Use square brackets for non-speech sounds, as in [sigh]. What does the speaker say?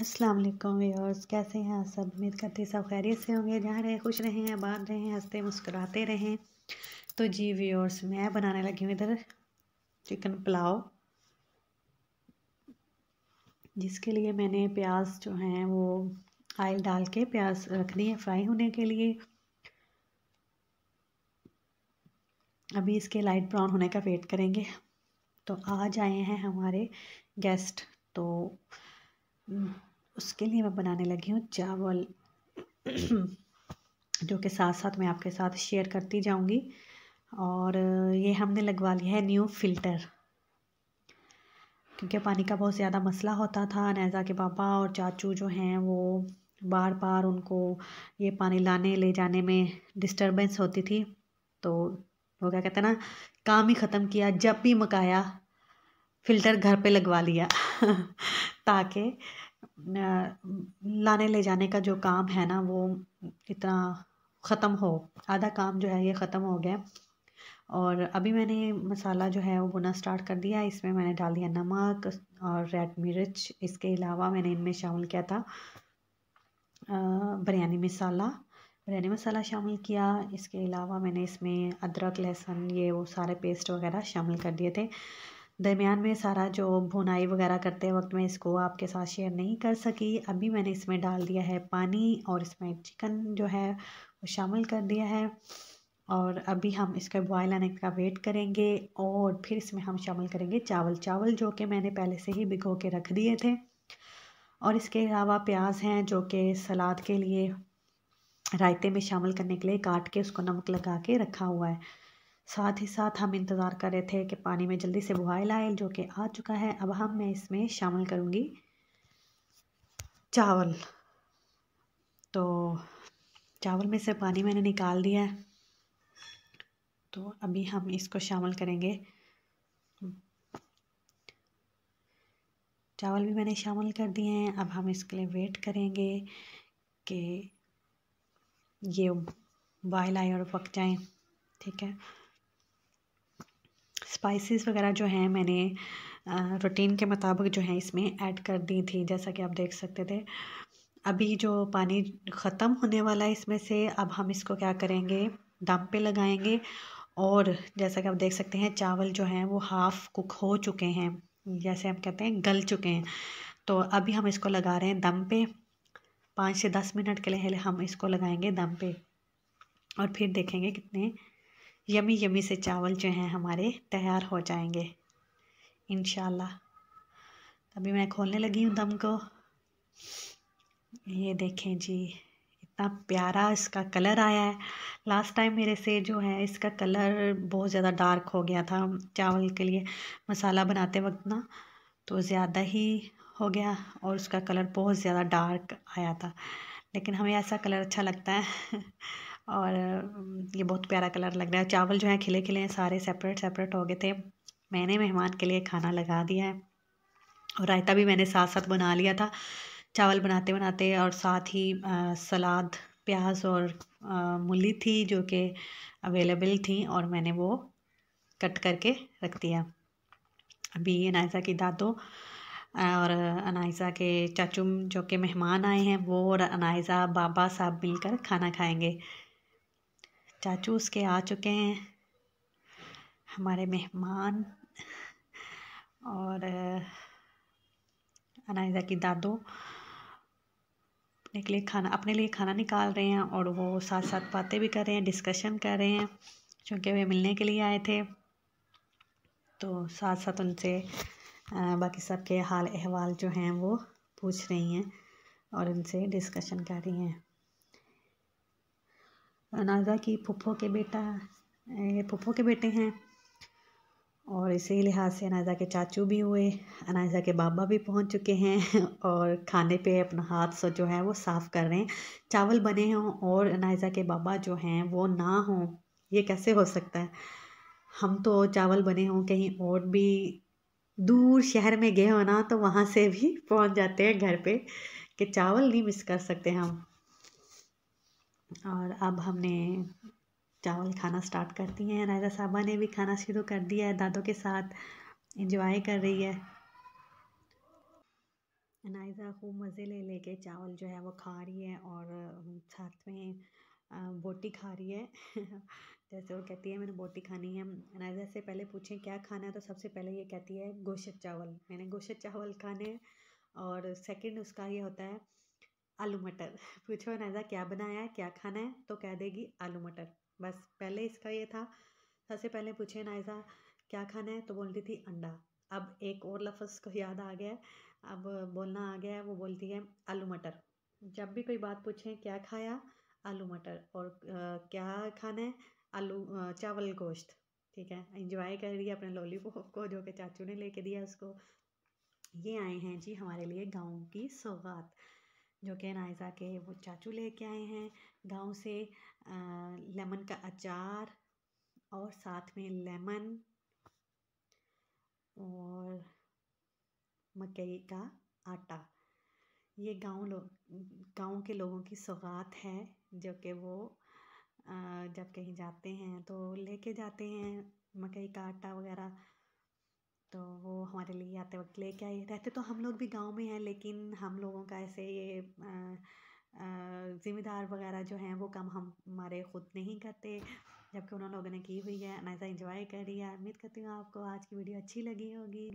असलम व्यवर्स कैसे हैं सब उम्मीद करते सब खैरियत से होंगे जहाँ रहे खुश रहें आबाद रहें हंसते मुस्कुराते रहें तो जी व्यवर्स मैं बनाने लगी हूँ इधर चिकन पुलाव जिसके लिए मैंने प्याज जो हैं वो आयल डाल के प्याज रखनी है फ्राई होने के लिए अभी इसके लाइट ब्राउन होने का वेट करेंगे तो आज आए हैं हमारे गेस्ट तो उसके लिए मैं बनाने लगी हूँ चावल जो कि साथ साथ मैं आपके साथ शेयर करती जाऊँगी और ये हमने लगवा लिया है न्यू फ़िल्टर क्योंकि पानी का बहुत ज़्यादा मसला होता था नैज़ा के पापा और चाचू जो हैं वो बार बार उनको ये पानी लाने ले जाने में डिस्टरबेंस होती थी तो वो क्या कहते हैं ना काम ही ख़त्म किया जब भी मकाया फ़िल्टर घर पे लगवा लिया [laughs] ताकि लाने ले जाने का जो काम है ना वो इतना ख़त्म हो आधा काम जो है ये ख़त्म हो गया और अभी मैंने मसाला जो है वो बुना स्टार्ट कर दिया इसमें मैंने डाल दिया नमक और रेड मिर्च इसके अलावा मैंने इनमें शामिल किया था बिरयानी मसाला बिरयानी मसाला शामिल किया इसके अलावा मैंने इसमें अदरक लहसुन ये वो सारे पेस्ट वगैरह शामिल कर दिए थे दरमियान में सारा जो भुनाई वगैरह करते वक्त मैं इसको आपके साथ शेयर नहीं कर सकी अभी मैंने इसमें डाल दिया है पानी और इसमें चिकन जो है वो शामिल कर दिया है और अभी हम इसके बॉयल आने का वेट करेंगे और फिर इसमें हम शामिल करेंगे चावल चावल जो कि मैंने पहले से ही भिगो के रख दिए थे और इसके अलावा प्याज हैं जो कि सलाद के लिए रायते में शामिल करने के लिए काट के उसको नमक लगा के रखा हुआ है साथ ही साथ हम इंतज़ार कर रहे थे कि पानी में जल्दी से बुआइल आयल जो कि आ चुका है अब हम मैं इसमें शामिल करूँगी चावल तो चावल में से पानी मैंने निकाल दिया है तो अभी हम इसको शामिल करेंगे चावल भी मैंने शामिल कर दिए हैं अब हम इसके लिए वेट करेंगे कि ये बॉयल आए और पक जाए ठीक है स्पाइसेस वगैरह जो हैं मैंने रूटीन के मुताबिक जो है इसमें ऐड कर दी थी जैसा कि आप देख सकते थे अभी जो पानी ख़त्म होने वाला है इसमें से अब हम इसको क्या करेंगे दम पे लगाएंगे और जैसा कि आप देख सकते हैं चावल जो हैं वो हाफ़ कुक हो चुके हैं जैसे हम कहते हैं गल चुके हैं तो अभी हम इसको लगा रहे हैं दम पे पाँच से दस मिनट के लिए हम इसको लगाएंगे दम पे और फिर देखेंगे कितने यमी यमी से चावल जो हैं हमारे तैयार हो जाएंगे इन अभी मैं खोलने लगी हूँ दम को ये देखें जी इतना प्यारा इसका कलर आया है लास्ट टाइम मेरे से जो है इसका कलर बहुत ज़्यादा डार्क हो गया था चावल के लिए मसाला बनाते वक्त ना तो ज़्यादा ही हो गया और उसका कलर बहुत ज़्यादा डार्क आया था लेकिन हमें ऐसा कलर अच्छा लगता है और ये बहुत प्यारा कलर लग रहा है चावल जो है खिले खिले हैं सारे सेपरेट सेपरेट हो गए थे मैंने मेहमान के लिए खाना लगा दिया है और रायता भी मैंने साथ साथ बना लिया था चावल बनाते बनाते और साथ ही सलाद प्याज और मूली थी जो कि अवेलेबल थी और मैंने वो कट करके रख दिया अभी अनायसा की दादो और अनायसा के चाचू जो के मेहमान आए हैं वो और अनायसा बाबा साहब मिलकर खाना खाएंगे चाचू उसके आ चुके हैं हमारे मेहमान और अनाइजा की दादू अपने लिए खाना अपने लिए खाना निकाल रहे हैं और वो साथ साथ बातें भी कर रहे हैं डिस्कशन कर रहे हैं क्योंकि वे मिलने के लिए आए थे तो साथ साथ उनसे बाकी सब के हाल अहवाल जो हैं वो पूछ रही हैं और उनसे डिस्कशन कर रही हैं अनाजा की फुफ्फो के बेटा ये के बेटे हैं और इसी लिहाज से अनाजा के चाचू भी हुए अनाजा के बाबा भी पहुंच चुके हैं [laughs] और खाने पे अपना हाथ से जो है वो साफ़ कर रहे हैं चावल बने हों और अनाजा के बाबा जो हैं वो ना हों ये कैसे हो सकता है हम तो चावल बने हों कहीं और भी दूर शहर में गए हो ना तो वहाँ से भी पहुँच जाते हैं घर पे कि चावल नहीं मिस कर सकते हम और अब हमने चावल खाना स्टार्ट करती हैं नायरा साहबा ने भी खाना शुरू कर दिया है दादों के साथ इंजॉय कर रही है नायजा खूब मज़े ले लेके चावल जो है वो खा रही है और साथ में बोटी खा रही है [laughs] जैसे वो कहती है मैंने बोटी खानी है नायजा से पहले पूछें क्या खाना है तो सबसे पहले ये कहती है गोश्त चावल मैंने गोश्त चावल खाने और सेकंड उसका ये होता है आलू मटर पूछो नजा क्या बनाया है क्या खाना है तो कह देगी आलू मटर बस पहले इसका ये था सबसे पहले पूछे नायजा क्या खाना है तो बोलती थी अंडा अब एक और लफ्ज़ को याद आ गया अब बोलना आ गया है वो बोलती है आलू मटर जब भी कोई बात पूछें क्या खाया आलू मटर और आ, क्या खाना है आलू चावल गोश्त ठीक है इंजॉय कर रही है अपने लॉलीपॉप को जो कि चाचू ने लेके दिया उसको ये आए हैं जी हमारे लिए गाँव की सौगात जो कि नायज़ा के वो चाचू लेके आए हैं गांव से लेमन का अचार और साथ में लेमन और मकई का आटा ये गांव लोग गांव के लोगों की सौगात है जो कि वो जब कहीं जाते हैं तो लेके जाते हैं मकई का आटा वगैरह तो वो हमारे लिए आते वक्त लेके आए रहते तो हम लोग भी गांव में हैं लेकिन हम लोगों का ऐसे ये ज़िम्मेदार वगैरह जो हैं वो कम हम हमारे खुद नहीं करते जबकि उन्होंने लोगों ने की हुई है एंड ऐसा इंजॉय कर रही है उम्मीद करती हूँ आपको आज की वीडियो अच्छी लगी होगी